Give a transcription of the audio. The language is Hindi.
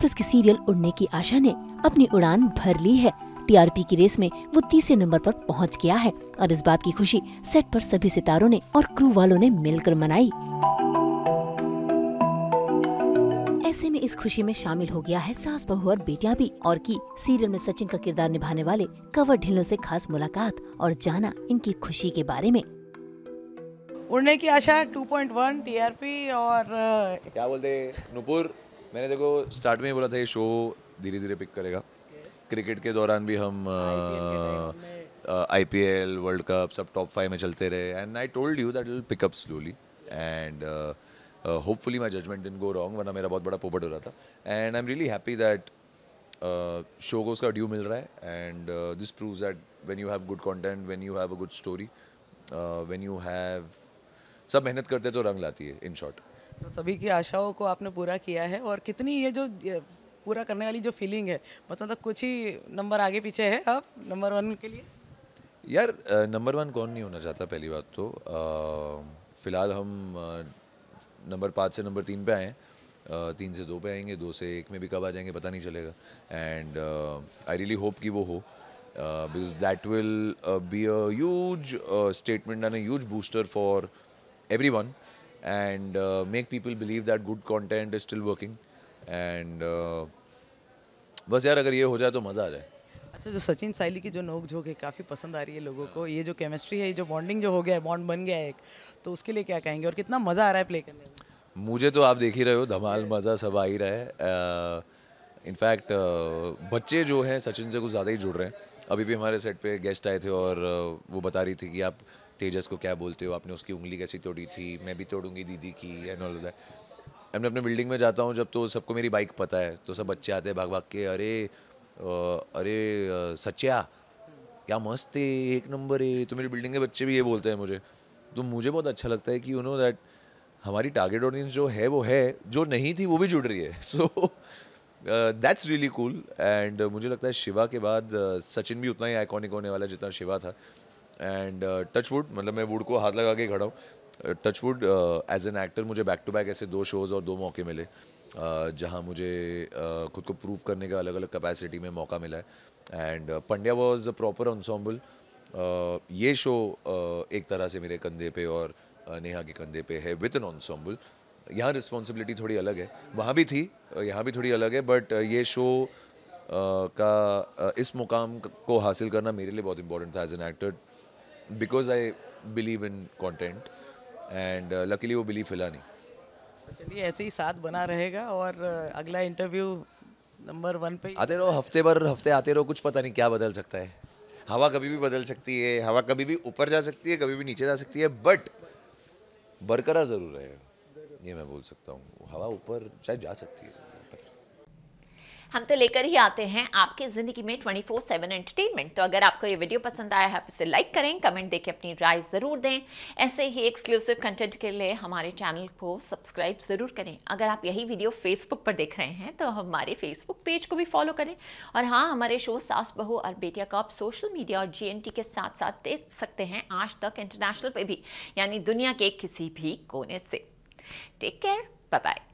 वापस के सीरियल उड़ने की आशा ने अपनी उड़ान भर ली है टीआरपी की रेस में वो तीसरे नंबर पर पहुंच गया है और इस बात की खुशी सेट पर सभी सितारों ने और क्रू वालों ने मिलकर मनाई ऐसे में इस खुशी में शामिल हो गया है सास बहू और बेटियां भी और की सीरियल में सचिन का किरदार निभाने वाले कवर ढिल्लों से खास मुलाकात और जाना इनकी खुशी के बारे में उड़ने की आशा 2.1 टीआरपी और क्या बोलते नुपुर मैंने देखो स्टार्ट में ही बोला था ये शो धीरे धीरे पिक करेगा क्रिकेट के दौरान भी हम I P L World Cup सब टॉप फाइव में चलते रहे and I told you that will pick up slowly and hopefully my judgment in go wrong वरना मेरा बहुत बड़ा पोपट हो रहा था and I am really happy that show को उसका ड्यू मिल रहा है and this prove that when you have good content when you have a good story when you have सब मेहनत करते तो रंग लाती है इन शॉर्ट तो सभी की आशाओं को आपने पूरा किया है और कितनी ये जो पूरा करने वाली जो फीलिंग है मतलब कुछ ही नंबर आगे पीछे है आप नंबर वन के लिए यार नंबर वन कौन नहीं होना चाहता पहली बात तो फ़िलहाल हम नंबर पाँच से नंबर तीन पे आए हैं तीन से दो पे आएंगे दो से एक में भी कब आ जाएंगे पता नहीं चलेगा एंड आई रियली होप कि वो हो because that will be a huge statement and a huge booster for everyone and uh, make people believe that good content is still working and uh, बस यार अगर ये हो जाए तो मज़ा आ जाए अच्छा जो सचिन साइली की जो नोक झोंक है काफ़ी पसंद आ रही है लोगों को ये जो केमिस्ट्री है ये जो बॉन्डिंग जो हो गया है बॉन्ड बन गया है एक तो उसके लिए क्या कहेंगे और कितना मज़ा आ रहा है प्ले करने में मुझे तो आप देख ही रहे हो धमाल मज़ा सब आ ही रहा है इनफैक्ट uh, बच्चे जो हैं सचिन से कुछ ज़्यादा ही जुड़ रहे हैं अभी भी हमारे सेट पे गेस्ट आए थे और uh, वो बता रही थी कि आप तेजस को क्या बोलते हो आपने उसकी उंगली कैसी तोड़ी थी मैं भी तोड़ूंगी दीदी की एन ऑल दैट मैं अपने बिल्डिंग में जाता हूँ जब तो सबको मेरी बाइक पता है तो सब बच्चे आते हैं भाग भाग के अरे अरे सच्चा क्या मस्त है एक नंबर है तो मेरी बिल्डिंग के बच्चे भी ये बोलते हैं मुझे तो मुझे बहुत अच्छा लगता है कि यू नो दैट हमारी टारगेट ऑडियंस जो है वो है जो नहीं थी वो भी जुड़ रही है so that's really cool and मुझे लगता है शिवा के बाद uh, सचिन भी उतना ही आइकॉनिक होने वाला जितना शिवा था एंड टचवुड uh, मतलब मैं वुड को हाथ लगा के खड़ा हूँ टचवुड एज एन एक्टर मुझे बैक टू बैक ऐसे दो शोज़ और दो मौके मिले uh, जहाँ मुझे uh, खुद को प्रूव करने का अलग अलग कैपेसिटी में मौका मिला है and Pandya was a proper ensemble ये शो uh, एक तरह से मेरे कंधे पे और uh, नेहा के कंधे पे है विथ एन ऑनसॉम्बल यहाँ रिस्पॉन्सिबिलिटी थोड़ी अलग है वहाँ भी थी uh, यहाँ भी थोड़ी अलग है बट uh, ये शो का इस मुकाम को हासिल करना मेरे लिए बहुत इंपॉर्टेंट था as an actor because I believe in content and luckily वो बिलीव हिला नहीं अच्छा, चलिए ऐसे ही साथ बना रहेगा और uh, अगला इंटरव्यू नंबर वन पे आते रहो हफ्ते भर हफ्ते आते रहो कुछ पता नहीं क्या बदल सकता है हवा कभी भी बदल सकती है हवा कभी भी ऊपर जा सकती है कभी भी नीचे जा सकती है बट बरकरार ज़रूर है ये मैं बोल सकता हूँ हवा ऊपर शायद जा सकती है हम तो लेकर ही आते हैं आपके ज़िंदगी में 24 सेवन एंटरटेनमेंट तो अगर आपको ये वीडियो पसंद आया है आप इसे लाइक करें कमेंट देके अपनी राय ज़रूर दें ऐसे ही एक्सक्लूसिव कंटेंट के लिए हमारे चैनल को सब्सक्राइब ज़रूर करें अगर आप यही वीडियो फेसबुक पर देख रहे हैं तो हमारे फेसबुक पेज को भी फॉलो करें और हाँ हमारे शो सास बहू और बेटिया को आप सोशल मीडिया और जी के साथ साथ देख सकते हैं आज तक इंटरनेशनल पर भी यानी दुनिया के किसी भी कोने से टेक केयर बाय बाय